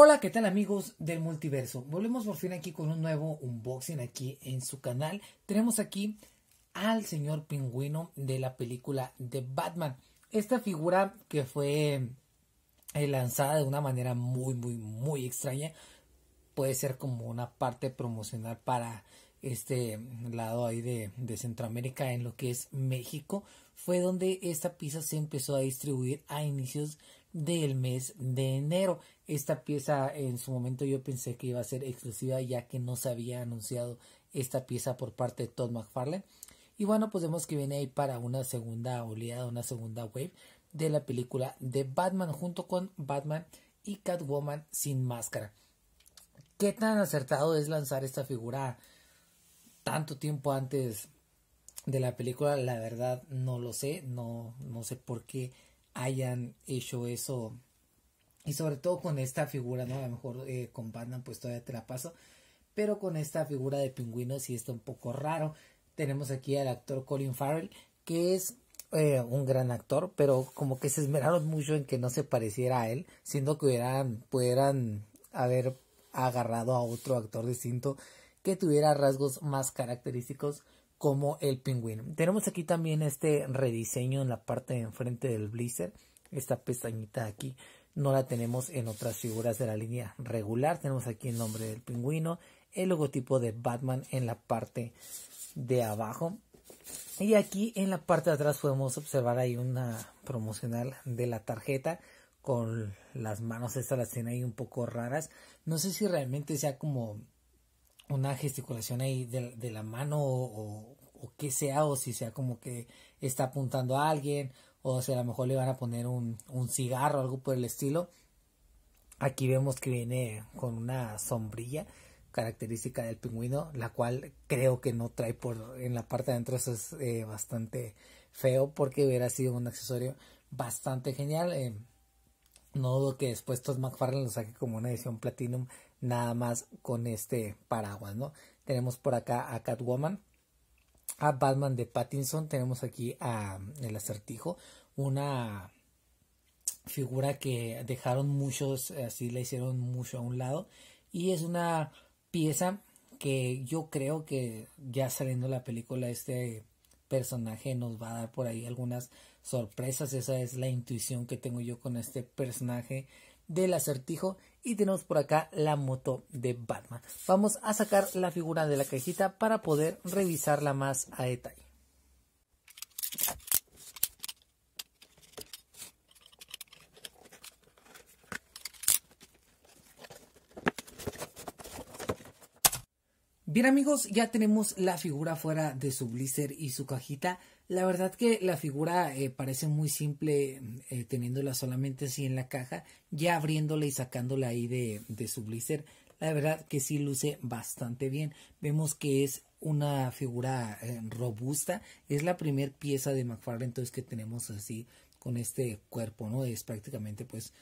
Hola, ¿qué tal amigos del multiverso? Volvemos por fin aquí con un nuevo unboxing aquí en su canal. Tenemos aquí al señor pingüino de la película de Batman. Esta figura que fue eh, lanzada de una manera muy, muy, muy extraña. Puede ser como una parte promocional para este lado ahí de, de Centroamérica en lo que es México. Fue donde esta pieza se empezó a distribuir a inicios del mes de enero. Esta pieza en su momento yo pensé que iba a ser exclusiva ya que no se había anunciado esta pieza por parte de Todd McFarlane. Y bueno, pues vemos que viene ahí para una segunda oleada, una segunda wave de la película de Batman junto con Batman y Catwoman sin máscara. ¿Qué tan acertado es lanzar esta figura tanto tiempo antes de la película? La verdad no lo sé, no, no sé por qué hayan hecho eso y sobre todo con esta figura, ¿no? A lo mejor eh, con Batman pues todavía te la paso. Pero con esta figura de pingüino sí está un poco raro. Tenemos aquí al actor Colin Farrell, que es eh, un gran actor, pero como que se esmeraron mucho en que no se pareciera a él, siendo que hubieran, pudieran haber agarrado a otro actor distinto que tuviera rasgos más característicos como el pingüino. Tenemos aquí también este rediseño en la parte de enfrente del blizzard, esta pestañita aquí, no la tenemos en otras figuras de la línea regular. Tenemos aquí el nombre del pingüino, el logotipo de Batman en la parte de abajo. Y aquí en la parte de atrás podemos observar ahí una promocional de la tarjeta con las manos estas las tiene ahí un poco raras. No sé si realmente sea como una gesticulación ahí de, la mano o, qué sea o si sea como que está apuntando a alguien o sea, a lo mejor le van a poner un, un cigarro, algo por el estilo. Aquí vemos que viene con una sombrilla característica del pingüino, la cual creo que no trae por en la parte de adentro, eso es eh, bastante feo porque hubiera sido un accesorio bastante genial. Eh. no dudo que después Todd McFarlane lo saque como una edición Platinum nada más con este paraguas, ¿no? Tenemos por acá a Catwoman, a Batman de Pattinson, tenemos aquí a el acertijo, una figura que dejaron muchos, así la hicieron mucho a un lado, y es una pieza que yo creo que ya saliendo la película este personaje nos va a dar por ahí algunas sorpresas, esa es la intuición que tengo yo con este personaje del acertijo y tenemos por acá la moto de Batman. Vamos a sacar la figura de la cajita para poder revisarla más a detalle. Bien amigos, ya tenemos la figura fuera de su blister y su cajita. La verdad que la figura eh, parece muy simple eh, teniéndola solamente así en la caja, ya abriéndola y sacándola ahí de, de su blister. La verdad que sí luce bastante bien. Vemos que es una figura eh, robusta. Es la primer pieza de McFarlane entonces que tenemos así con este cuerpo, ¿no? Es prácticamente pues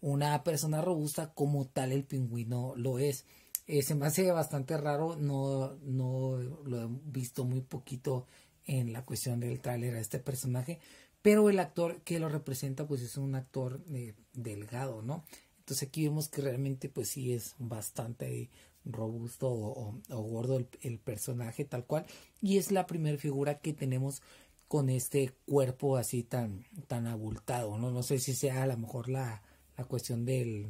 una persona robusta como tal el pingüino lo es. se me hace bastante raro, no, no lo he visto muy poquito en la cuestión del tráiler a este personaje, pero el actor que lo representa pues es un actor eh, delgado, ¿no? Entonces aquí vemos que realmente pues sí es bastante robusto o, gordo el, personaje tal cual y es la primera figura que tenemos con este cuerpo así tan, tan abultado, ¿no? No sé si sea a lo mejor la, la cuestión del,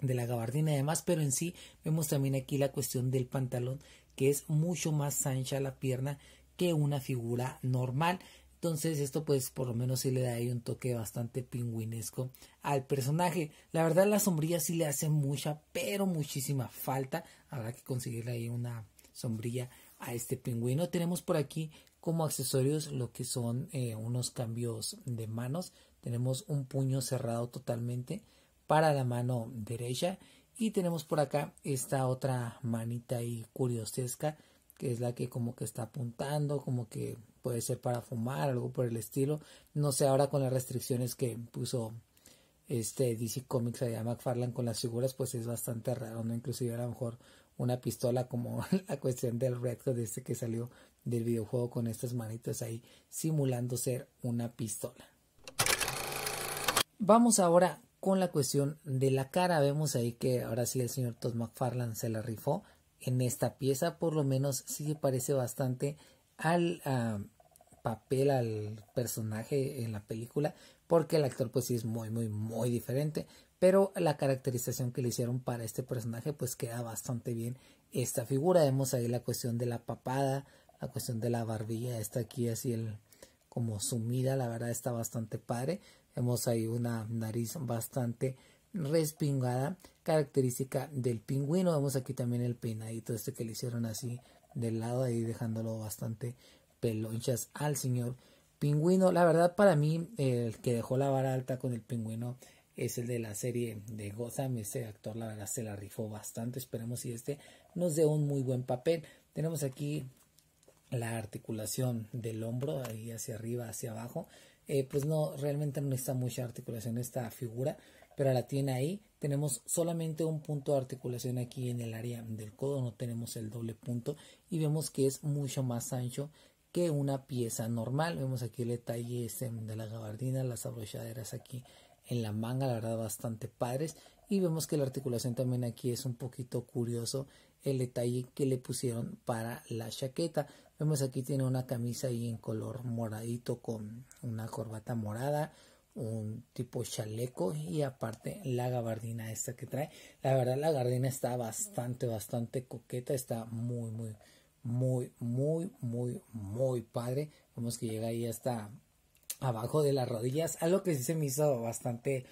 de la gabardina y demás, pero en sí vemos también aquí la cuestión del pantalón que es mucho más ancha la pierna que una figura normal. Entonces esto pues por lo menos sí le da ahí un toque bastante pingüinesco al personaje. La verdad la sombrilla sí le hace mucha, pero muchísima falta. Habrá que conseguirle ahí una sombrilla a este pingüino. Tenemos por aquí como accesorios lo que son eh, unos cambios de manos. Tenemos un puño cerrado totalmente para la mano derecha. Y tenemos por acá esta otra manita ahí curiosesca que es la que como que está apuntando, como que puede ser para fumar, algo por el estilo. No sé ahora con las restricciones que puso este DC Comics allá McFarlane con las figuras, pues es bastante raro, ¿no? Inclusive a lo mejor una pistola como la cuestión del Red Hood este que salió del videojuego con estas manitas ahí simulando ser una pistola. Vamos ahora con la cuestión de la cara. Vemos ahí que ahora sí el señor Todd McFarlane se la rifó en esta pieza por lo menos sí parece bastante al ah, papel, al personaje en la película, porque el actor pues sí es muy, muy, muy diferente, pero la caracterización que le hicieron para este personaje pues queda bastante bien esta figura. Vemos ahí la cuestión de la papada, la cuestión de la barbilla, está aquí así el como sumida, la verdad está bastante padre. Vemos ahí una nariz bastante respingada, característica del pingüino. Vemos aquí también el peinadito este que le hicieron así del lado ahí dejándolo bastante pelonchas al señor pingüino. La verdad para mí el que dejó la vara alta con el pingüino es el de la serie de Gotham. ese actor la verdad se la rifó bastante. Esperemos si este nos dé un muy buen papel. Tenemos aquí la articulación del hombro ahí hacia arriba, hacia abajo. Eh, pues no, realmente no está mucha articulación esta figura pero la tiene ahí. Tenemos solamente un punto de articulación aquí en el área del codo, no tenemos el doble punto y vemos que es mucho más ancho que una pieza normal. Vemos aquí el detalle este de la gabardina, las abrochaderas aquí en la manga, la verdad bastante padres. Y vemos que la articulación también aquí es un poquito curioso el detalle que le pusieron para la chaqueta. Vemos aquí tiene una camisa ahí en color moradito con una corbata morada, un tipo chaleco y aparte la gabardina esta que trae. La verdad la gabardina está bastante, bastante coqueta, está muy, muy, muy, muy, muy, muy padre. Vemos que llega ahí hasta abajo de las rodillas. Algo que sí se me hizo bastante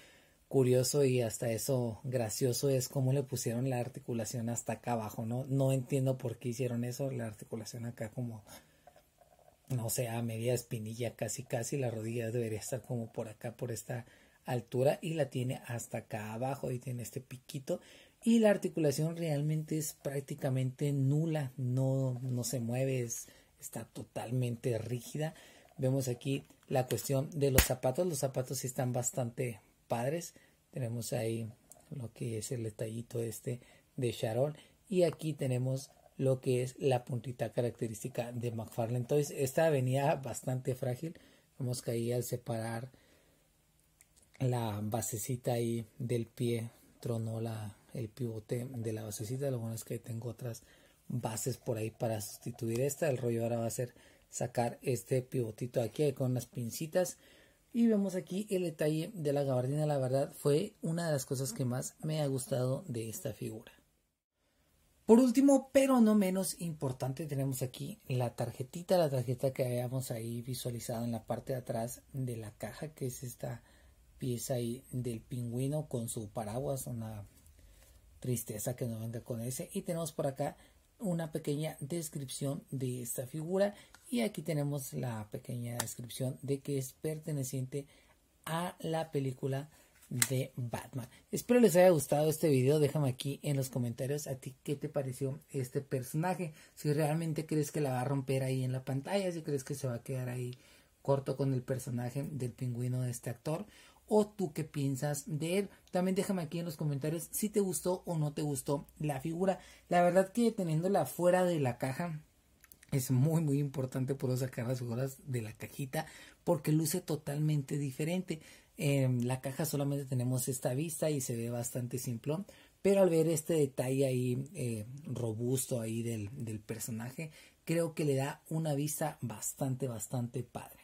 curioso y hasta eso gracioso es cómo le pusieron la articulación hasta acá abajo, ¿no? No entiendo por qué hicieron eso, la articulación acá como no sé, a media espinilla casi casi, la rodilla debería estar como por acá, por esta altura y la tiene hasta acá abajo y tiene este piquito y la articulación realmente es prácticamente nula, no, no se mueve, está totalmente rígida. Vemos aquí la cuestión de los zapatos, los zapatos sí están bastante padres, tenemos ahí lo que es el detallito este de Sharon y aquí tenemos lo que es la puntita característica de McFarlane. Entonces, esta venía bastante frágil. Vemos que ahí al separar la basecita ahí del pie, tronó el pivote de la basecita. Lo bueno es que tengo otras bases por ahí para sustituir esta. El rollo ahora va a ser sacar este pivotito aquí con las pincitas. Y vemos aquí el detalle de la gabardina. La verdad fue una de las cosas que más me ha gustado de esta figura. Por último, pero no menos importante, tenemos aquí la tarjetita, la tarjeta que habíamos ahí visualizado en la parte de atrás de la caja, que es esta pieza ahí del pingüino con su paraguas, una tristeza que no venga con ese. Y tenemos por acá una pequeña descripción de esta figura y aquí tenemos la pequeña descripción de que es perteneciente a la película de Batman. Espero les haya gustado este video. Déjame aquí en los comentarios a ti qué te pareció este personaje. Si realmente crees que la va a romper ahí en la pantalla, si crees que se va a quedar ahí corto con el personaje del pingüino de este actor. O tú qué piensas de él. También déjame aquí en los comentarios si te gustó o no te gustó la figura. La verdad que teniéndola fuera de la caja, es muy muy importante poder sacar las figuras de la cajita porque luce totalmente diferente. En la caja solamente tenemos esta vista y se ve bastante simple, pero al ver este detalle ahí eh, robusto ahí del, personaje, creo que le da una vista bastante, bastante padre.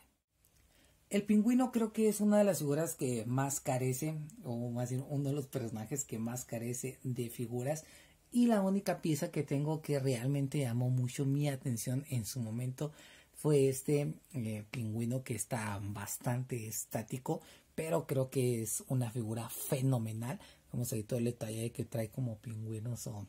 El pingüino creo que es una de las figuras que más carece, o más bien uno de los personajes que más carece de figuras. Y la única pieza que tengo que realmente llamó mucho mi atención en su momento fue este eh, pingüino que está bastante estático, pero creo que es una figura fenomenal. Vamos a ver todo el detalle que trae como pingüinos o,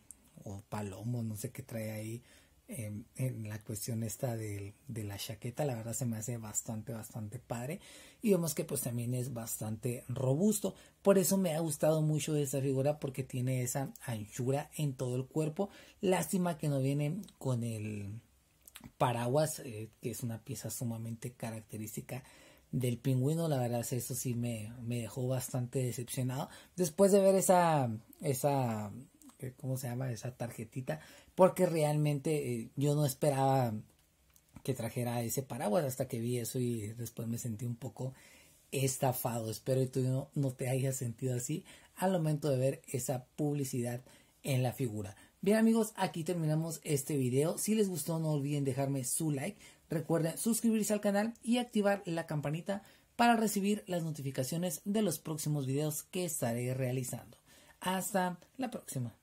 palomos, no sé qué trae ahí em, en, la cuestión esta de, la chaqueta. La verdad se me hace bastante, bastante padre. Y vemos que pues también es bastante robusto. Por eso me ha gustado mucho esa figura porque tiene esa anchura en todo el cuerpo. Lástima que no viene con el paraguas, eh, que es una pieza sumamente característica del pingüino, la verdad, eso sí me, dejó bastante decepcionado. Después de ver esa, esa, eh, ¿cómo se llama? Esa tarjetita, porque realmente eh, yo no esperaba que trajera ese paraguas hasta que vi eso y después me sentí un poco estafado. Espero que tú no, no te hayas sentido así al momento de ver esa publicidad en la figura. Bien amigos, aquí terminamos este video. Si les gustó no olviden dejarme su like. Recuerden suscribirse al canal y activar la campanita para recibir las notificaciones de los próximos videos que estaré realizando. Hasta la próxima.